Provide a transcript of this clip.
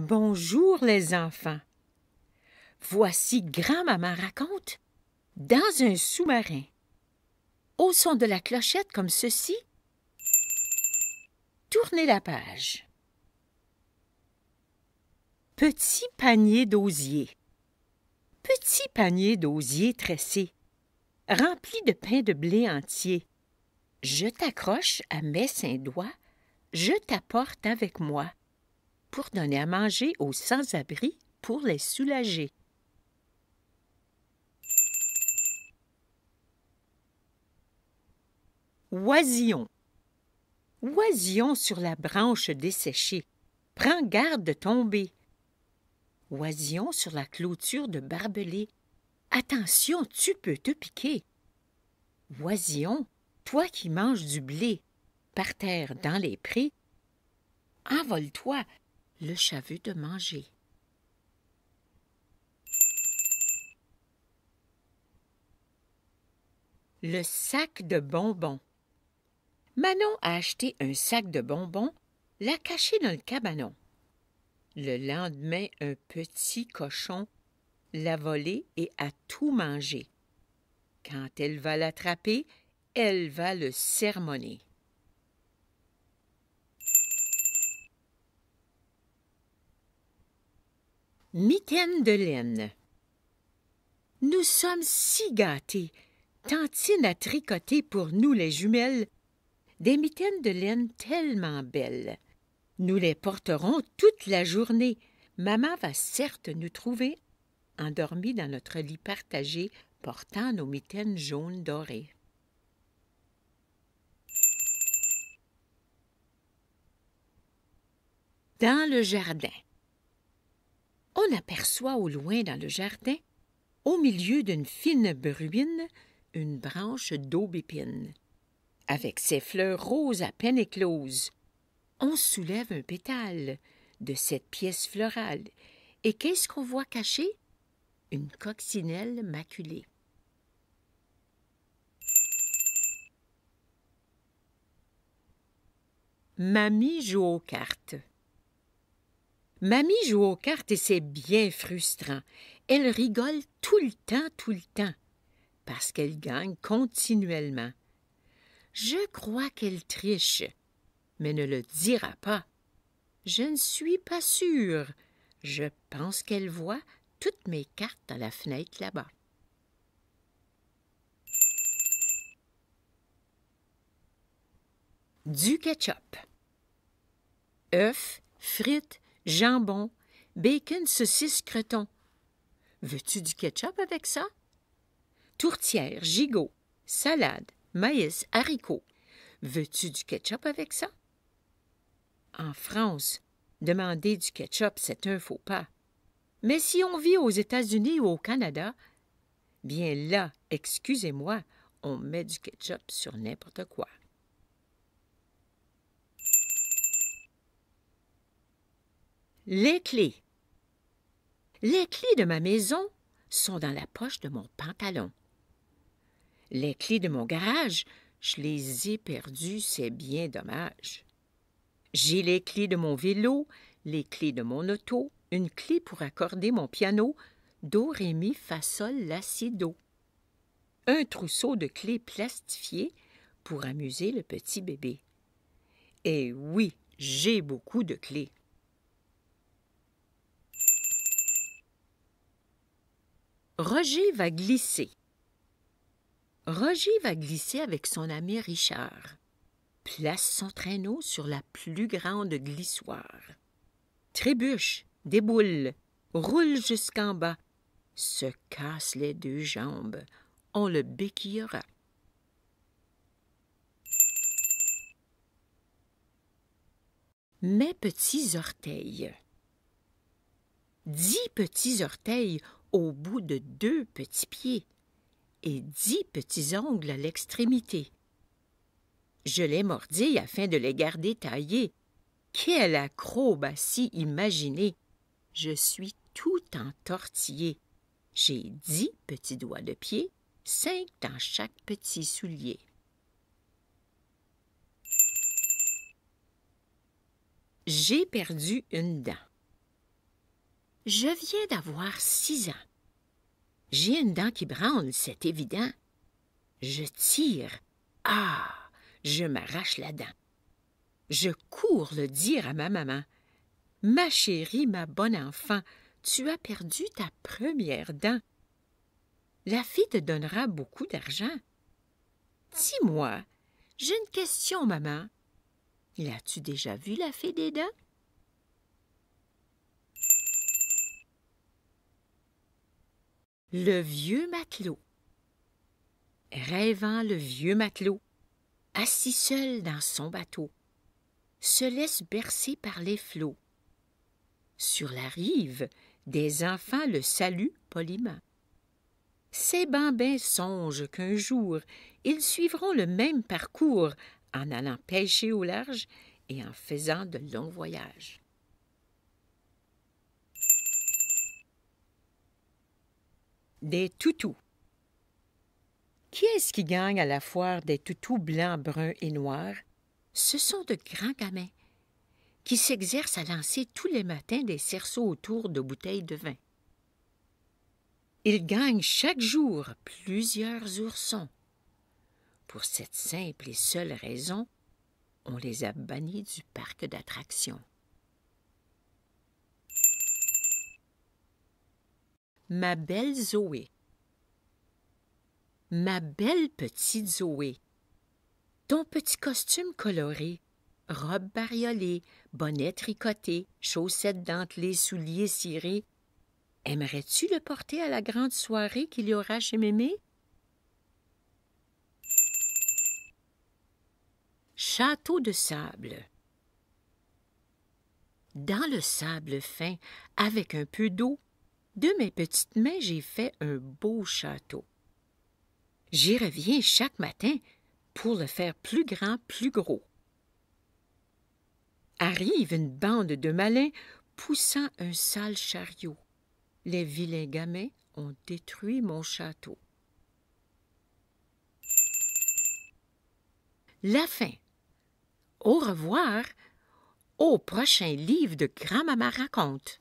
Bonjour les enfants. Voici grand-maman raconte dans un sous-marin. Au son de la clochette comme ceci, tournez la page. Petit panier d'osier. Petit panier d'osier tressé, rempli de pain de blé entier. Je t'accroche à mes cinq doigts, je t'apporte avec moi pour donner à manger aux sans-abri pour les soulager. Oisillon. Oisillon sur la branche desséchée, prends garde de tomber. Oisillon sur la clôture de barbelé, attention, tu peux te piquer. Oisillon, toi qui manges du blé, par terre dans les prés, envole-toi, le chat de manger. Le sac de bonbons. Manon a acheté un sac de bonbons, l'a caché dans le cabanon. Le lendemain, un petit cochon l'a volé et a tout mangé. Quand elle va l'attraper, elle va le sermonner. Mitaine de laine. Nous sommes si gâtés. Tantine a tricoté pour nous les jumelles des mitaines de laine tellement belles. Nous les porterons toute la journée. Maman va certes nous trouver endormies dans notre lit partagé, portant nos mitaines jaunes dorées. Dans le jardin on aperçoit au loin dans le jardin, au milieu d'une fine bruine, une branche d'aubépine. Avec ses fleurs roses à peine écloses, on soulève un pétale de cette pièce florale, et qu'est-ce qu'on voit caché? Une coccinelle maculée. Mamie joue aux cartes. Mamie joue aux cartes et c'est bien frustrant. Elle rigole tout le temps, tout le temps, parce qu'elle gagne continuellement. Je crois qu'elle triche, mais ne le dira pas. Je ne suis pas sûre. Je pense qu'elle voit toutes mes cartes à la fenêtre là-bas. Du ketchup. frites, jambon, bacon, saucisse, creton. Veux-tu du ketchup avec ça? Tourtière, gigot, salade, maïs, haricots. Veux-tu du ketchup avec ça? En France, demander du ketchup, c'est un faux pas. Mais si on vit aux États-Unis ou au Canada, bien là, excusez-moi, on met du ketchup sur n'importe quoi. Les clés. Les clés de ma maison sont dans la poche de mon pantalon. Les clés de mon garage, je les ai perdues, c'est bien dommage. J'ai les clés de mon vélo, les clés de mon auto, une clé pour accorder mon piano, do, ré, mi, fa, sol, la, Un trousseau de clés plastifiées pour amuser le petit bébé. Et oui, j'ai beaucoup de clés. Roger va glisser. Roger va glisser avec son ami Richard. Place son traîneau sur la plus grande glissoire. Trébuche, déboule, roule jusqu'en bas, se casse les deux jambes, on le béquillera. Mes petits orteils. Dix petits orteils au bout de deux petits pieds et dix petits ongles à l'extrémité. Je les mordis afin de les garder taillés. Quelle acrobatie imaginée! Je suis tout entortillé. J'ai dix petits doigts de pied, cinq dans chaque petit soulier. J'ai perdu une dent. Je viens d'avoir six ans. J'ai une dent qui branle, c'est évident. Je tire. Ah! Je m'arrache la dent. Je cours le dire à ma maman. Ma chérie, ma bonne enfant, tu as perdu ta première dent. La fille te donnera beaucoup d'argent. Dis-moi, j'ai une question, maman. L'as-tu déjà vu, la fée des dents? Le vieux matelot. Rêvant le vieux matelot, assis seul dans son bateau, se laisse bercer par les flots. Sur la rive, des enfants le saluent poliment. Ces bambins songent qu'un jour ils suivront le même parcours en allant pêcher au large et en faisant de longs voyages. Des toutous. Qui est-ce qui gagne à la foire des toutous blancs, bruns et noirs? Ce sont de grands gamins qui s'exercent à lancer tous les matins des cerceaux autour de bouteilles de vin. Ils gagnent chaque jour plusieurs oursons. Pour cette simple et seule raison, on les a bannis du parc d'attractions. Ma belle Zoé. Ma belle petite Zoé. Ton petit costume coloré, robe bariolée, bonnet tricoté, chaussettes dentelées, souliers cirés. Aimerais-tu le porter à la grande soirée qu'il y aura chez Mémé? Château de sable. Dans le sable fin, avec un peu d'eau, de mes petites mains, j'ai fait un beau château. J'y reviens chaque matin pour le faire plus grand, plus gros. Arrive une bande de malins poussant un sale chariot. Les vilains gamins ont détruit mon château. La fin. Au revoir. Au prochain livre de Grand-Maman raconte.